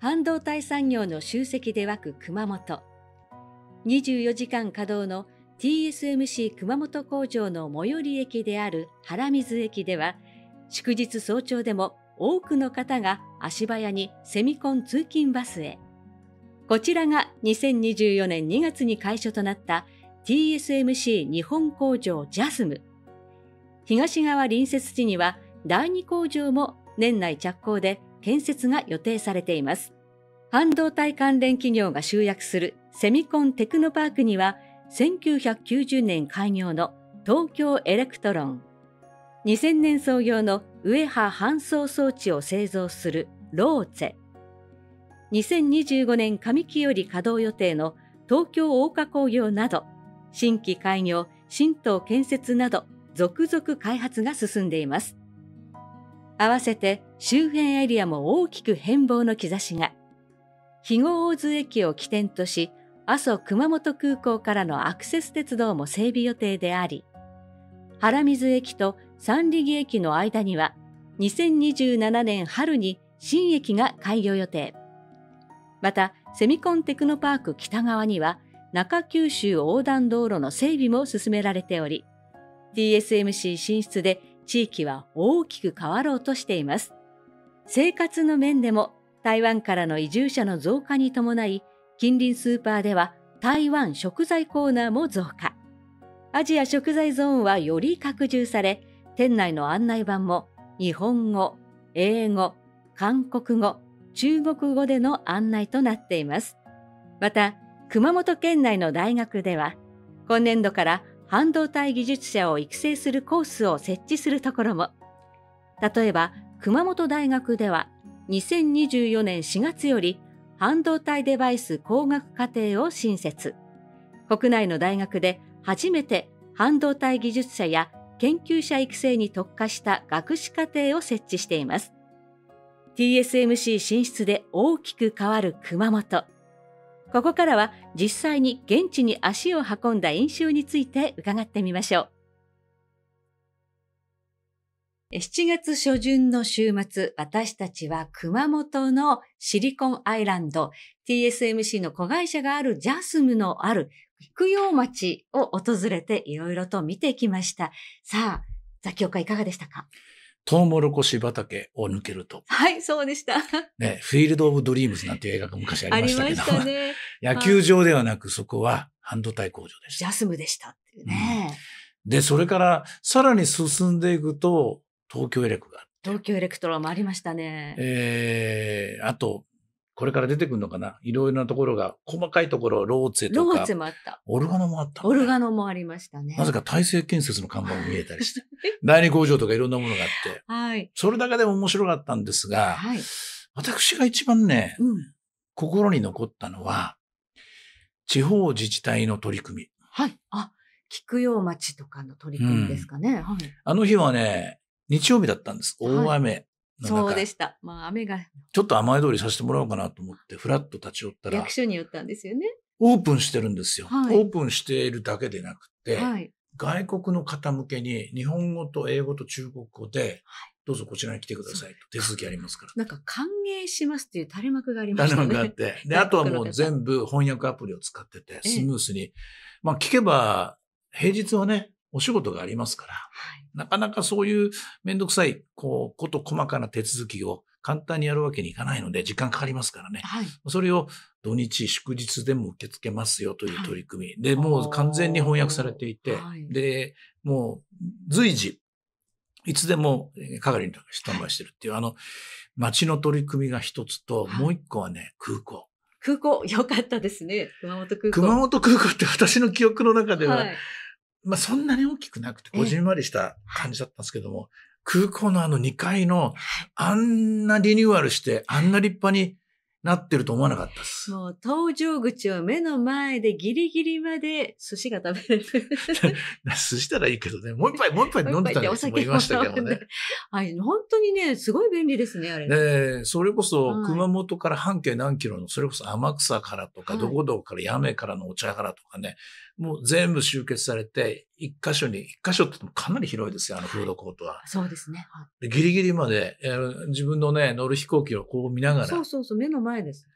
半導体産業の集積で湧く熊本24時間稼働の TSMC 熊本工場の最寄り駅である原水駅では祝日早朝でも多くの方が足早にセミコン通勤バスへこちらが2024年2月に開所となった TSMC 日本工場 JASM 東側隣接地には第2工場も年内着工で建設が予定されています半導体関連企業が集約するセミコンテクノパークには1990年開業の東京エレクトロン2000年創業のウエハ搬送装置を製造するローゼェ2025年上期より稼働予定の東京大花工業など新規開業新東建設など続々開発が進んでいます合わせて周辺エリアも大きく変貌の兆しが肥後大津駅を起点とし阿蘇熊本空港からのアクセス鉄道も整備予定であり原水駅と三里木駅の間には2027年春に新駅が開業予定またセミコンテクノパーク北側には中九州横断道路の整備も進められており TSMC 進出で地域は大きく変わろうとしています生活の面でも台湾からの移住者の増加に伴い、近隣スーパーでは台湾食材コーナーも増加。アジア食材ゾーンはより拡充され、店内の案内板も日本語、英語、韓国語、中国語での案内となっています。また、熊本県内の大学では、今年度から半導体技術者を育成するコースを設置するところも。例えば、熊本大学では2024年4月より半導体デバイス工学課程を新設。国内の大学で初めて半導体技術者や研究者育成に特化した学士課程を設置しています。TSMC 進出で大きく変わる熊本。ここからは実際に現地に足を運んだ印象について伺ってみましょう。7月初旬の週末、私たちは熊本のシリコンアイランド、TSMC の子会社があるジャスムのある育養町を訪れていろいろと見てきました。さあ、ザ教会いかがでしたかトウモロコシ畑を抜けると。はい、そうでした。ね、フィールド・オブ・ドリームズなんていう映画が昔ありましたけど。ありましたね。野球場ではなく、そこは半導体工場でした。ジャスムでしたっていうね。うん、で、それから、さらに進んでいくと、東京エレクがあって。東京エレクトロもありましたね。えー、あと、これから出てくるのかないろいろなところが、細かいところ、ローツェとか。ローツェもあった。オルガノもあった、ね、オルガノもありましたね。なぜか大成建設の看板も見えたりして。第二工場とかいろんなものがあって。はい。それだけでも面白かったんですが、はい。私が一番ね、うん、心に残ったのは、地方自治体の取り組み。はい。あ、菊陽町とかの取り組みですかね。うん、はい。あの日はね、日曜日だったんです。大雨の中、はい、そうでした。まあ雨が。ちょっと雨通りさせてもらおうかなと思って、ふらっと立ち寄ったら。役所に寄ったんですよね。オープンしてるんですよ。はい、オープンしているだけでなくて、はい、外国の方向けに日本語と英語と中国語で、どうぞこちらに来てくださいと手続きありますから。なんか歓迎しますっていう垂れ幕がありましたね。垂れ幕があって。で、あとはもう全部翻訳アプリを使ってて、スムースに。まあ聞けば、平日はね、お仕事がありますから、はい、なかなかそういうめんどくさい、こう、こと細かな手続きを簡単にやるわけにいかないので、時間かかりますからね。はい、それを土日、祝日でも受け付けますよという取り組み。はい、で、もう完全に翻訳されていて、で、もう随時、いつでも係にスタンバイしてるっていう、あの、町の取り組みが一つと、もう一個はね、空港。空港、よかったですね。熊本空港。熊本空港って私の記憶の中では、まあそんなに大きくなくて、こじんまりした感じだったんですけども、空港のあの2階の、あんなリニューアルして、あんな立派になってると思わなかったです。もう、搭乗口は目の前でギリギリまで寿司が食べれる。寿司たらいいけどね、もう一杯、もう一杯飲んでたらもいましたけどね。はい、本当にね、すごい便利ですね、あれね。ねそれこそ、熊本から半径何キロの、それこそ天草からとか、どこどこから、八根からのお茶からとかね、もう全部集結されて、一箇所に、一箇所って言ってもかなり広いですよ、あのフードコートは。はい、そうですね、はい、で。ギリギリまで、えー、自分のね、乗る飛行機をこう見ながら。そうそうそう、目の前です。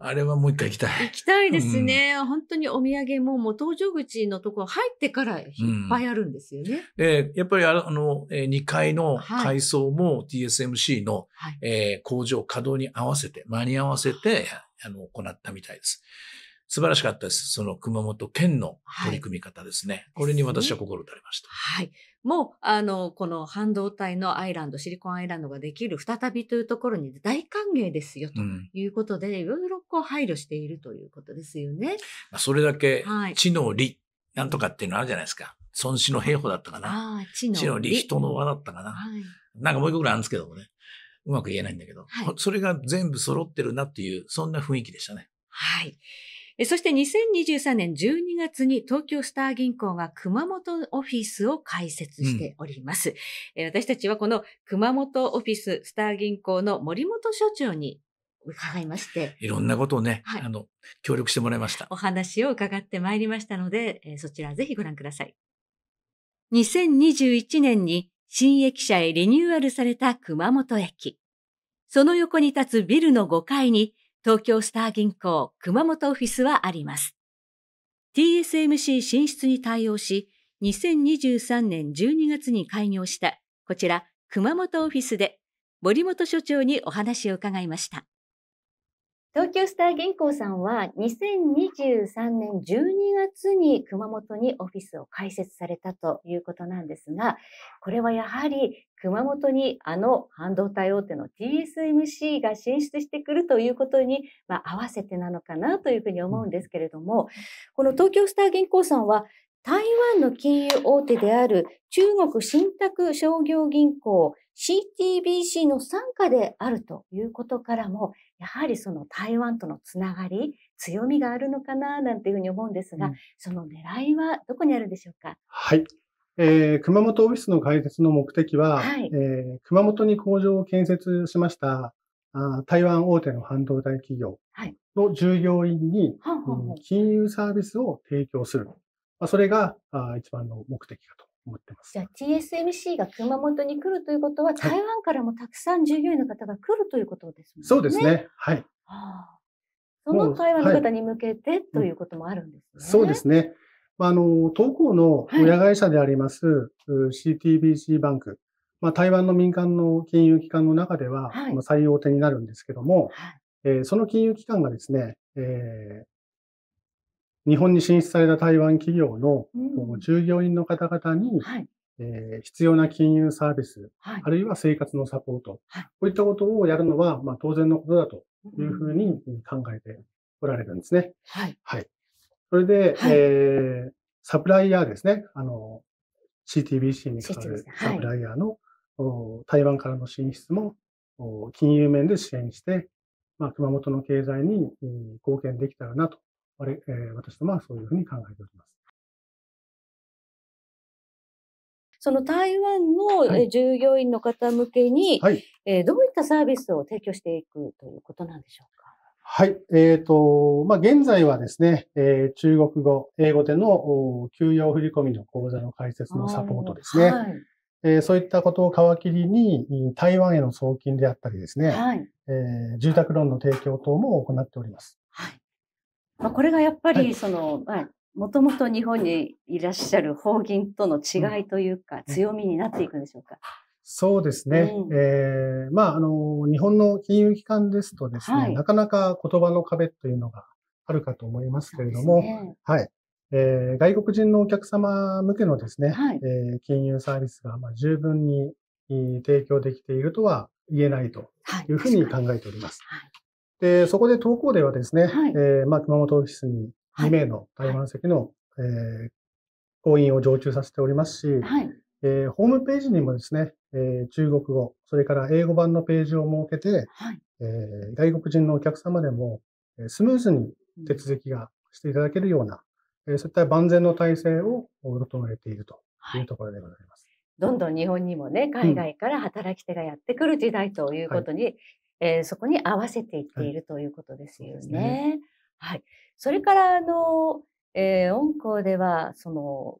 あれはもう一回行きたい。行きたいですね。うん、本当にお土産も、もう搭乗口のところ入ってからいっぱいあるんですよね。うん、やっぱりあの、2階の階層も TSMC の、はい、えー、工場稼働に合わせて、間に合わせて、あの、行ったみたいです。素晴らしかったです。その熊本県の取り組み方ですね。はい、これに私は心打たれました。はい。もう、あの、この半導体のアイランド、シリコンアイランドができる再びというところに大歓迎ですよということで、いろいろこう配慮しているということですよね。それだけ、知の理、なんとかっていうのあるじゃないですか。孫子の兵法だったかな。知の理、人の輪だったかな。はい、なんかもう一個ぐらいあるんですけどもね。うまく言えないんだけど、はい、それが全部揃ってるなっていう、そんな雰囲気でしたね。はい。そして2023年12月に東京スター銀行が熊本オフィスを開設しております。うん、私たちはこの熊本オフィススター銀行の森本所長に伺いまして。いろんなことをね、はい、あの、協力してもらいました。お話を伺ってまいりましたので、そちらぜひご覧ください。2021年に新駅舎へリニューアルされた熊本駅。その横に立つビルの5階に東京スター銀行熊本オフィスはあります。TSMC 進出に対応し、2023年12月に開業した、こちら熊本オフィスで、森本所長にお話を伺いました。東京スター銀行さんは2023年12月に熊本にオフィスを開設されたということなんですが、これはやはり熊本にあの半導体大手の TSMC が進出してくるということに、まあ、合わせてなのかなというふうに思うんですけれども、この東京スター銀行さんは台湾の金融大手である中国信託商業銀行 CTBC の傘下であるということからも、やはりその台湾とのつながり、強みがあるのかななんていうふうに思うんですが、うん、その狙いはどこにあるんでしょうか。はい、えー、熊本オフィスの開設の目的は、はい、えー、熊本に工場を建設しましたあ台湾大手の半導体企業の従業員に、はいうん、金融サービスを提供する。まあ、それがあ一番の目的かと思ってます。じゃあ TSMC が熊本に来るということは、台湾からもたくさん従業員の方が来るということですね、はい。そうですね。はい。あ、その台湾の方に向けてということもあるんですね。うはい、そうですね。あの、東校の親会社であります、CTBC バンク、まあ、台湾の民間の金融機関の中では、まあ、最大手になるんですけども、えー、その金融機関がですね、えー、日本に進出された台湾企業の、従業員の方々に、えー、必要な金融サービス、はい、あるいは生活のサポート、はい、こういったことをやるのは、まあ、当然のことだというふうに考えておられるんですね。はい。はい。それで、はい、えー、サプライヤーですね。あの、CTBC にかかるサプライヤーの、はい、台湾からの進出も金融面で支援して、まあ、熊本の経済に貢献できたらなと、あれえー、私どもはそういうふうに考えております。その台湾の従業員の方向けに、はいはい、えー、どういったサービスを提供していくということなんでしょうか。はい。えっ、ー、と、まあ、現在はですね、えー、中国語、英語での給与振込の講座の開設のサポートですね。はい、えー、そういったことを皮切りに、台湾への送金であったりですね、はい、え住宅ローンの提供等も行っております。はい。まあ、これがやっぱり、その、はい、もともと日本にいらっしゃる方言との違いというか、強みになっていくんでしょうか。うんそうですね。うん、えー、まあ、あの、日本の金融機関ですとですね、はい、なかなか言葉の壁というのがあるかと思いますけれども、ね、はい。えー、外国人のお客様向けのですね、はい、えー、金融サービスがまあ十分に提供できているとは言えないというふうに考えております。はい、で、そこで投稿ではですね、はい、えー、まあ、熊本オフィスに2名の台湾籍の、はい、えー、行員を常駐させておりますし、はい、えー、ホームページにもですね、えー、中国語、それから英語版のページを設けて、はい、えー、外国人のお客様でもスムーズに手続きがしていただけるような、うん、えそういった万全の体制を整えているというところでございます。はい、どんどん日本にもね、海外から働き手がやってくる時代ということに、うんはい、えー、そこに合わせていっているということですよね。はい。そねはい、それから、あの、えー、音校では、その、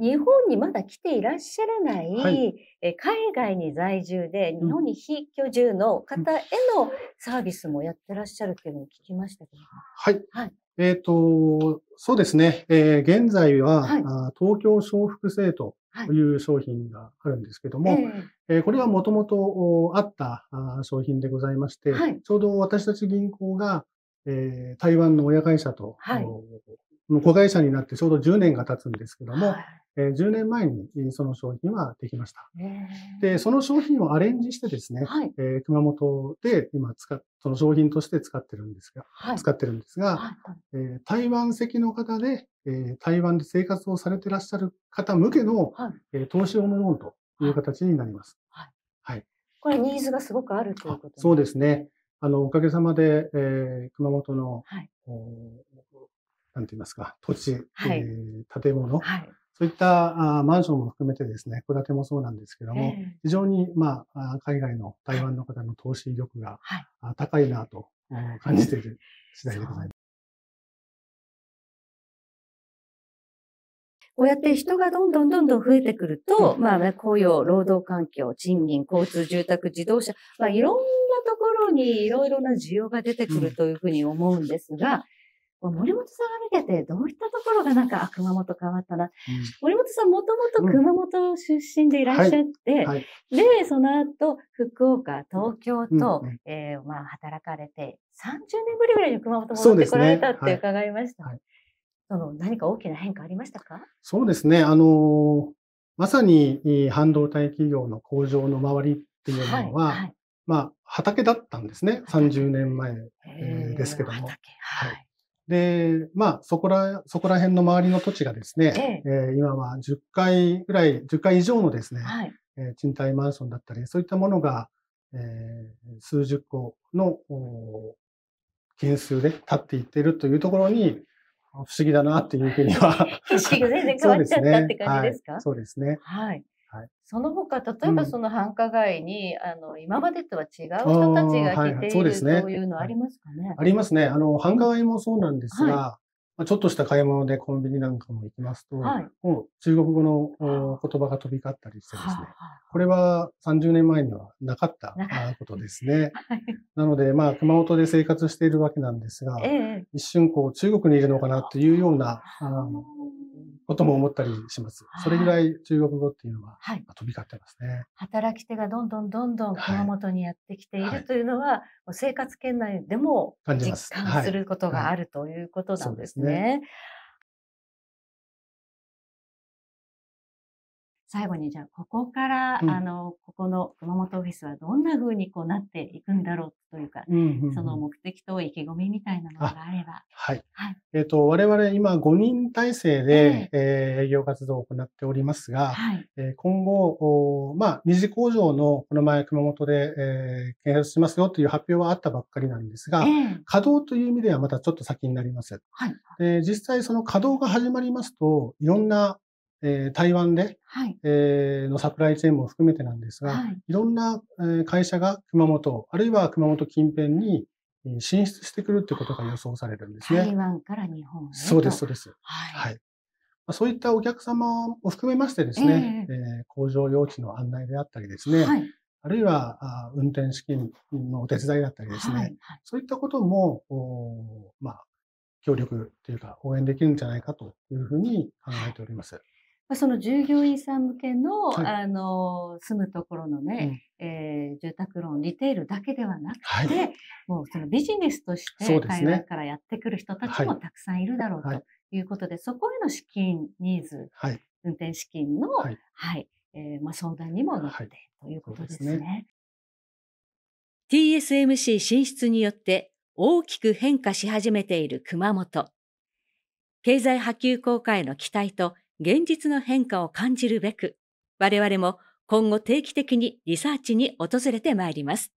日本にまだ来ていらっしゃらない、はい、え海外に在住で日本に非居住の方へのサービスもやってらっしゃるというのを聞きましたけど、はい。はい、えっ、ー、と、そうですね。えー、現在は、はい、東京小福生という商品があるんですけども、はい、えー、これはもともとあった商品でございまして、ちょうど私たち銀行が、えー、台湾の親会社と、はい、子会社になってちょうど10年が経つんですけども、はいえー、10年前にその商品はできました。で、その商品をアレンジしてですね、はい、えー、熊本で今使っ、その商品として使ってるんですが、はい、使ってるんですが、はい、えー、台湾籍の方で、えー、台湾で生活をされてらっしゃる方向けの、はい、えー、投資用のローという形になります。はい。はい、これニーズがすごくあるということですね。そうですね。あの、おかげさまで、えー、熊本の、はい、おなんて言いますか、土地、はい、えー、建物、はい、そういったあマンションも含めてですね、戸建てもそうなんですけども、えー、非常に、まあ、海外の台湾の方の投資力が、はい、高いなと感じている次第でございます。こうやって人がどんどんどんどん増えてくると、まあ、ね、雇用、労働環境、賃金、交通、住宅、自動車、まあ、いろんなところにいろいろな需要が出てくるというふうに思うんですが、森本さんが見てて、どういったところがなんか、熊本変わったな。うん、森本さん、もともと熊本出身でいらっしゃって、うんはいはい、で、その後、福岡、東京と、うん、えー、まあ、働かれて、30年ぶりぐらいに熊本戻ってこられたって伺いました。そ、ねはい、その何か大きな変化ありましたかそうですね。あのまさに半導体企業の工場の周りっていうのは、はい、まあ、畑だったんですね。30年前えですけども。畑。はいで、まあ、そこら、そこら辺の周りの土地がですね、えええー、今は10階ぐらい、10階以上のですね、はい、えー、賃貸マンションだったり、そういったものが、えー、数十個の件数で立っていってるというところに、不思議だなっていうふうには。景色が全然変わっちゃったって感じですか、はい、そうですね。はい。はい、その他、例えばその繁華街に、うん、あの、今までとは違う人たちが来ている、はい、ね、というのありますかね、はい、ありますね。あの、繁華街もそうなんですが、まあ、ちょっとした買い物でコンビニなんかも行きますと、もう中国語の言葉が飛び交ったりしてですね、これは30年前にはなかったことですね。なので、まあ、熊本で生活しているわけなんですが、えー、一瞬こう中国にいるのかなというような、ことも思ったりします。それぐらい中国語っていうのは、はい、飛び交ってますね。働き手がどんどんどんどん熊本にやってきているというのは、はい、生活圏内でも実感することがあるということなんですね。最後にじゃあここから、うん、あのここの熊本オフィスはどんなふうにこうなっていくんだろうというか、うんうんうん、その目的と意気込みみたいなのがあれば。はい。はい、えっ、ー、と我々今5人体制で、えー、えー、営業活動を行っておりますが、はい、えー、今後まあ二次工場のこの前熊本で、えー、建設しますよという発表はあったばっかりなんですが、えー、稼働という意味ではまたちょっと先になります。はい。で実際その稼働が始まりますといろんなえー、台湾で、はい、えー、のサプライチェーンも含めてなんですが、はい、いろんな、え会社が熊本、あるいは熊本近辺に進出してくるってことが予想されるんですね。台湾から日本へそうです、そうです。はい、はい、そういったお客様を含めましてですね、えー、えー、工場用地の案内であったりですね、はい、あるいはあ運転資金のお手伝いだったりですね、はいはい、そういったことも、おまあ、協力というか応援できるんじゃないかというふうに考えております。その従業員さん向けの、はい、あの、住むところのね、うん、えー、住宅ローン、リテールだけではなくて、はい、もうそのビジネスとして海外からやってくる人たちもたくさんいるだろうということで、そでねはい、そこへの資金、ニーズ、はい、運転資金の、はい、えー、まあ、相談にも乗って、ということですね TSMC 進出によって大きく変化し始めている熊本。経済波及効果への期待と現実の変化を感じるべく、我々も今後定期的にリサーチに訪れてまいります。